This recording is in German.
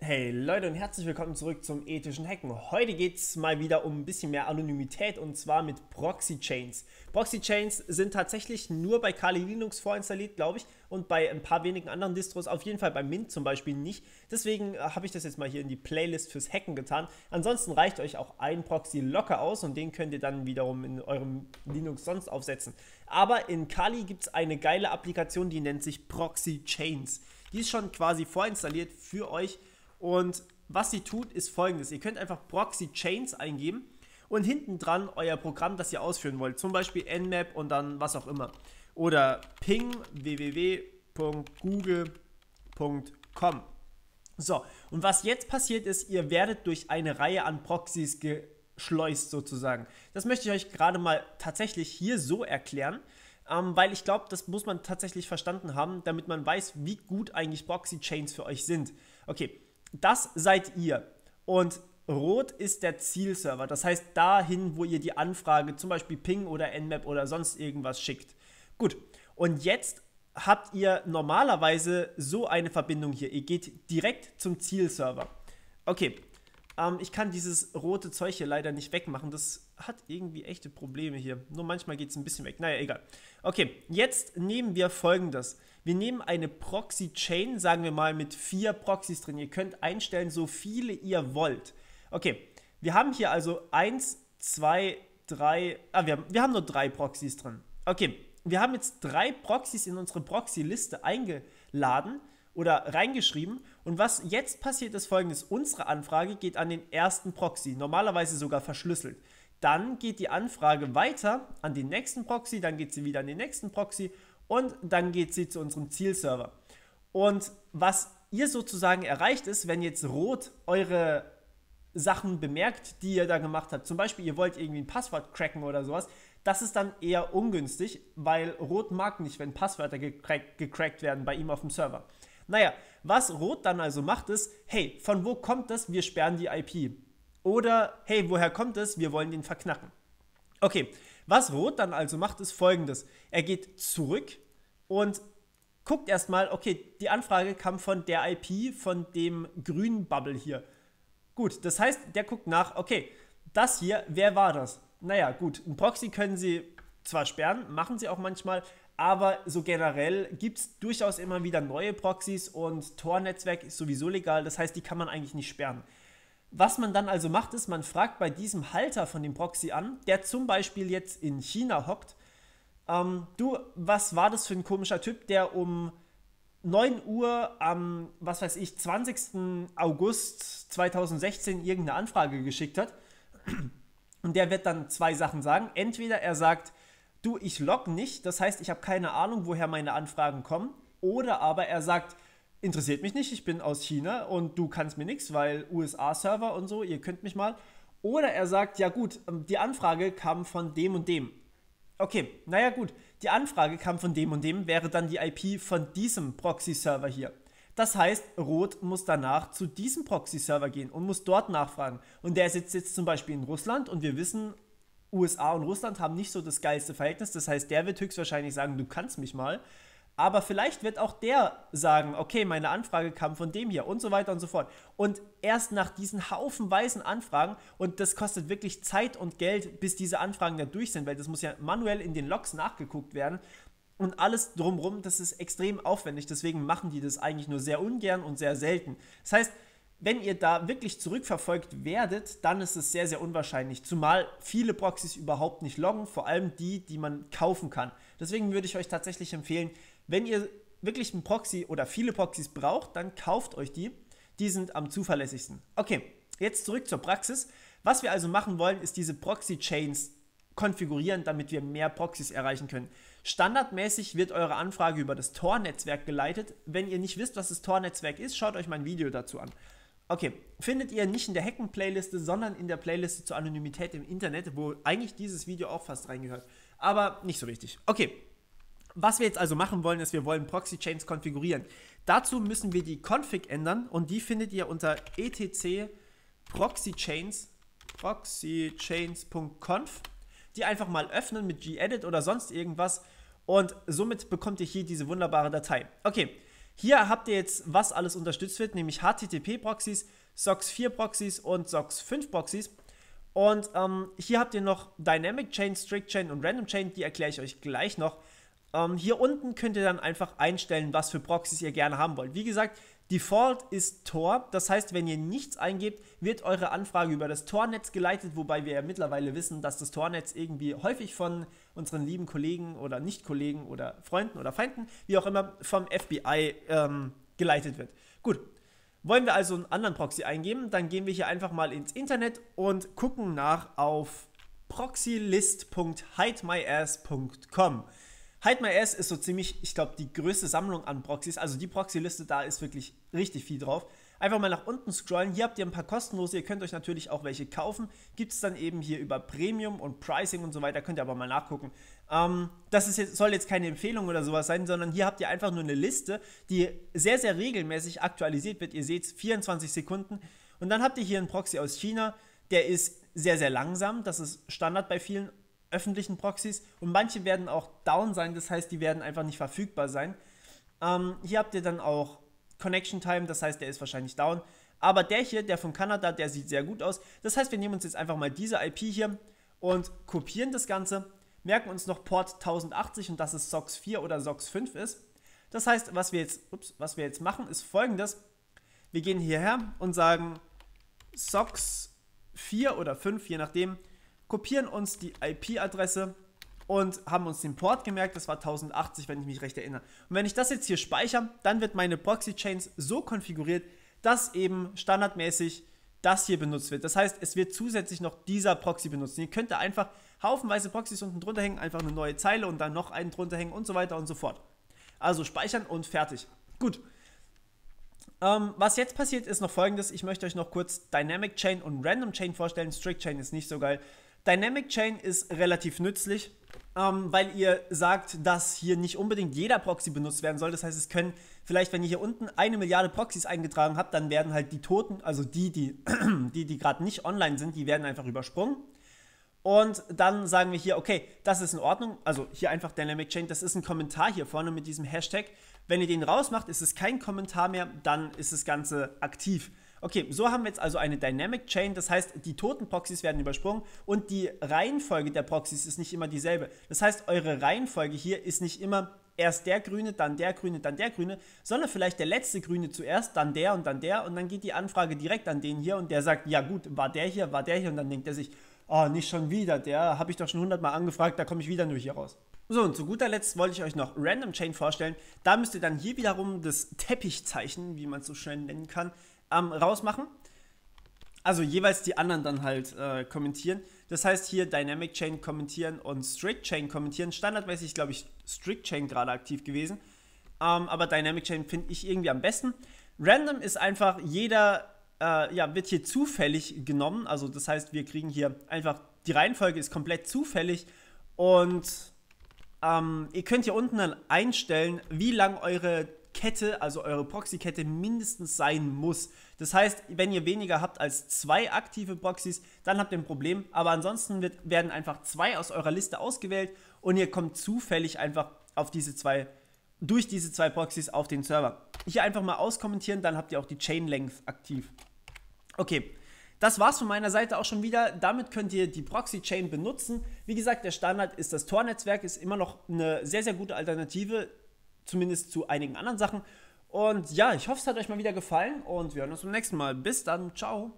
Hey Leute und herzlich willkommen zurück zum ethischen Hacken. Heute geht es mal wieder um ein bisschen mehr Anonymität und zwar mit Proxy-Chains. Proxy-Chains sind tatsächlich nur bei Kali Linux vorinstalliert, glaube ich, und bei ein paar wenigen anderen Distros, auf jeden Fall bei Mint zum Beispiel nicht. Deswegen äh, habe ich das jetzt mal hier in die Playlist fürs Hacken getan. Ansonsten reicht euch auch ein Proxy locker aus und den könnt ihr dann wiederum in eurem Linux sonst aufsetzen. Aber in Kali gibt es eine geile Applikation, die nennt sich Proxy-Chains. Die ist schon quasi vorinstalliert für euch und was sie tut, ist folgendes. Ihr könnt einfach Proxy Chains eingeben und hinten dran euer Programm, das ihr ausführen wollt. Zum Beispiel Nmap und dann was auch immer. Oder ping www.google.com. So, und was jetzt passiert ist, ihr werdet durch eine Reihe an Proxys geschleust sozusagen. Das möchte ich euch gerade mal tatsächlich hier so erklären. Ähm, weil ich glaube, das muss man tatsächlich verstanden haben, damit man weiß, wie gut eigentlich Proxy-Chains für euch sind. Okay, das seid ihr. Und Rot ist der Zielserver, das heißt dahin, wo ihr die Anfrage zum Beispiel Ping oder Nmap oder sonst irgendwas schickt. Gut, und jetzt habt ihr normalerweise so eine Verbindung hier. Ihr geht direkt zum Zielserver. Okay, ähm, ich kann dieses rote Zeug hier leider nicht wegmachen. Das hat irgendwie echte Probleme hier. Nur manchmal geht es ein bisschen weg. Naja, egal. Okay, jetzt nehmen wir folgendes. Wir nehmen eine Proxy-Chain, sagen wir mal, mit vier Proxys drin. Ihr könnt einstellen, so viele ihr wollt. Okay, wir haben hier also eins, zwei, drei. Ah, wir haben, wir haben nur drei Proxys drin. Okay, wir haben jetzt drei Proxys in unsere Proxy-Liste eingeladen oder reingeschrieben und was jetzt passiert, ist folgendes. Unsere Anfrage geht an den ersten Proxy, normalerweise sogar verschlüsselt. Dann geht die Anfrage weiter an den nächsten Proxy, dann geht sie wieder an den nächsten Proxy und dann geht sie zu unserem Zielserver. Und was ihr sozusagen erreicht ist, wenn jetzt rot eure Sachen bemerkt, die ihr da gemacht habt, zum Beispiel ihr wollt irgendwie ein Passwort cracken oder sowas, das ist dann eher ungünstig, weil Rot mag nicht, wenn Passwörter gecrackt werden bei ihm auf dem Server. Naja, was Rot dann also macht, ist, hey, von wo kommt das? Wir sperren die IP. Oder, hey, woher kommt es? Wir wollen den verknacken. Okay, was Rot dann also macht, ist folgendes. Er geht zurück und guckt erstmal, okay, die Anfrage kam von der IP, von dem grünen Bubble hier. Gut, das heißt, der guckt nach, okay, das hier, wer war das? Naja, gut, ein Proxy können sie zwar sperren, machen sie auch manchmal, aber so generell gibt es durchaus immer wieder neue Proxys und Tor-Netzwerk ist sowieso legal, das heißt, die kann man eigentlich nicht sperren. Was man dann also macht, ist, man fragt bei diesem Halter von dem Proxy an, der zum Beispiel jetzt in China hockt, ähm, du, was war das für ein komischer Typ, der um 9 Uhr am, was weiß ich, 20. August 2016 irgendeine Anfrage geschickt hat. Und der wird dann zwei Sachen sagen. Entweder er sagt, du, ich log nicht, das heißt, ich habe keine Ahnung, woher meine Anfragen kommen. Oder aber er sagt, interessiert mich nicht, ich bin aus China und du kannst mir nichts, weil USA-Server und so, ihr könnt mich mal. Oder er sagt, ja gut, ähm, die Anfrage kam von dem und dem. Okay, naja gut, die Anfrage kam von dem und dem, wäre dann die IP von diesem Proxy-Server hier. Das heißt, Rot muss danach zu diesem Proxy-Server gehen und muss dort nachfragen. Und der sitzt jetzt zum Beispiel in Russland und wir wissen, USA und Russland haben nicht so das geilste Verhältnis. Das heißt, der wird höchstwahrscheinlich sagen, du kannst mich mal. Aber vielleicht wird auch der sagen, okay, meine Anfrage kam von dem hier und so weiter und so fort. Und erst nach diesen haufenweisen Anfragen, und das kostet wirklich Zeit und Geld, bis diese Anfragen da durch sind, weil das muss ja manuell in den Logs nachgeguckt werden. Und alles drumrum, das ist extrem aufwendig. Deswegen machen die das eigentlich nur sehr ungern und sehr selten. Das heißt, wenn ihr da wirklich zurückverfolgt werdet, dann ist es sehr, sehr unwahrscheinlich. Zumal viele Proxys überhaupt nicht loggen, vor allem die, die man kaufen kann. Deswegen würde ich euch tatsächlich empfehlen, wenn ihr wirklich einen Proxy oder viele Proxys braucht, dann kauft euch die. Die sind am zuverlässigsten. Okay, jetzt zurück zur Praxis. Was wir also machen wollen, ist diese Proxy-Chains konfigurieren, damit wir mehr Proxys erreichen können. Standardmäßig wird eure Anfrage über das Tor-Netzwerk geleitet. Wenn ihr nicht wisst, was das Tor-Netzwerk ist, schaut euch mein Video dazu an. Okay, findet ihr nicht in der Hacken-Playliste, sondern in der Playliste zur Anonymität im Internet, wo eigentlich dieses Video auch fast reingehört. Aber nicht so wichtig. Okay, was wir jetzt also machen wollen, ist, wir wollen Proxy-Chains konfigurieren. Dazu müssen wir die Config ändern und die findet ihr unter etc proxychains proxychains.conf, die einfach mal öffnen mit gedit oder sonst irgendwas und somit bekommt ihr hier diese wunderbare Datei. Okay, hier habt ihr jetzt, was alles unterstützt wird, nämlich HTTP-Proxys, SOX 4-Proxys und SOX 5-Proxys. Und ähm, hier habt ihr noch Dynamic Chain, Strict Chain und Random Chain, die erkläre ich euch gleich noch. Ähm, hier unten könnt ihr dann einfach einstellen, was für Proxys ihr gerne haben wollt. Wie gesagt, Default ist Tor, das heißt, wenn ihr nichts eingebt, wird eure Anfrage über das Tornetz geleitet, wobei wir ja mittlerweile wissen, dass das Tornetz irgendwie häufig von unseren lieben Kollegen oder Nicht-Kollegen oder Freunden oder Feinden, wie auch immer, vom FBI ähm, geleitet wird. Gut, wollen wir also einen anderen Proxy eingeben, dann gehen wir hier einfach mal ins Internet und gucken nach auf proxylist.hidemyass.com. Hide My Ass ist so ziemlich, ich glaube, die größte Sammlung an Proxys. Also die Proxy-Liste, da ist wirklich richtig viel drauf. Einfach mal nach unten scrollen. Hier habt ihr ein paar kostenlose. Ihr könnt euch natürlich auch welche kaufen. Gibt es dann eben hier über Premium und Pricing und so weiter. Könnt ihr aber mal nachgucken. Ähm, das jetzt, soll jetzt keine Empfehlung oder sowas sein, sondern hier habt ihr einfach nur eine Liste, die sehr, sehr regelmäßig aktualisiert wird. Ihr seht es, 24 Sekunden. Und dann habt ihr hier einen Proxy aus China. Der ist sehr, sehr langsam. Das ist Standard bei vielen öffentlichen Proxys und manche werden auch down sein, das heißt, die werden einfach nicht verfügbar sein. Ähm, hier habt ihr dann auch Connection Time, das heißt, der ist wahrscheinlich down. Aber der hier, der von Kanada, der sieht sehr gut aus. Das heißt, wir nehmen uns jetzt einfach mal diese IP hier und kopieren das Ganze, merken uns noch Port 1080 und dass es SOX 4 oder SOX 5 ist. Das heißt, was wir jetzt, ups, was wir jetzt machen, ist folgendes. Wir gehen hierher und sagen SOX 4 oder 5, je nachdem, kopieren uns die IP-Adresse und haben uns den Port gemerkt, das war 1080, wenn ich mich recht erinnere. Und wenn ich das jetzt hier speichere, dann wird meine Proxy-Chains so konfiguriert, dass eben standardmäßig das hier benutzt wird. Das heißt, es wird zusätzlich noch dieser Proxy benutzt. Ihr könnt da einfach haufenweise Proxys unten drunter hängen, einfach eine neue Zeile und dann noch einen drunter hängen und so weiter und so fort. Also speichern und fertig. Gut. Ähm, was jetzt passiert ist noch folgendes. Ich möchte euch noch kurz Dynamic Chain und Random Chain vorstellen. Strict Chain ist nicht so geil. Dynamic Chain ist relativ nützlich, ähm, weil ihr sagt, dass hier nicht unbedingt jeder Proxy benutzt werden soll. Das heißt, es können vielleicht, wenn ihr hier unten eine Milliarde Proxys eingetragen habt, dann werden halt die Toten, also die, die, die, die gerade nicht online sind, die werden einfach übersprungen. Und dann sagen wir hier, okay, das ist in Ordnung. Also hier einfach Dynamic Chain, das ist ein Kommentar hier vorne mit diesem Hashtag. Wenn ihr den rausmacht, ist es kein Kommentar mehr, dann ist das Ganze aktiv. Okay, so haben wir jetzt also eine Dynamic Chain, das heißt, die toten Proxys werden übersprungen und die Reihenfolge der Proxys ist nicht immer dieselbe. Das heißt, eure Reihenfolge hier ist nicht immer erst der Grüne, dann der Grüne, dann der Grüne, sondern vielleicht der letzte Grüne zuerst, dann der und dann der und dann geht die Anfrage direkt an den hier und der sagt, ja gut, war der hier, war der hier und dann denkt er sich, oh, nicht schon wieder, der habe ich doch schon hundertmal angefragt, da komme ich wieder nur hier raus. So, und zu guter Letzt wollte ich euch noch Random Chain vorstellen. Da müsst ihr dann hier wiederum das Teppichzeichen, wie man es so schön nennen kann, ähm, rausmachen. Also jeweils die anderen dann halt äh, kommentieren. Das heißt hier Dynamic Chain kommentieren und Strict Chain kommentieren. Standardmäßig glaube ich Strict Chain gerade aktiv gewesen. Ähm, aber Dynamic Chain finde ich irgendwie am besten. Random ist einfach jeder, äh, ja, wird hier zufällig genommen. Also das heißt, wir kriegen hier einfach, die Reihenfolge ist komplett zufällig. Und ähm, ihr könnt hier unten dann einstellen, wie lang eure Kette, also eure Proxy-Kette, mindestens sein muss. Das heißt, wenn ihr weniger habt als zwei aktive Proxys, dann habt ihr ein Problem. Aber ansonsten wird, werden einfach zwei aus eurer Liste ausgewählt und ihr kommt zufällig einfach auf diese zwei, durch diese zwei Proxys auf den Server. Hier einfach mal auskommentieren, dann habt ihr auch die Chain Length aktiv. Okay, das war's von meiner Seite auch schon wieder. Damit könnt ihr die Proxy-Chain benutzen. Wie gesagt, der Standard ist das Tor-Netzwerk, ist immer noch eine sehr, sehr gute Alternative zumindest zu einigen anderen Sachen. Und ja, ich hoffe, es hat euch mal wieder gefallen und wir hören uns beim nächsten Mal. Bis dann, ciao.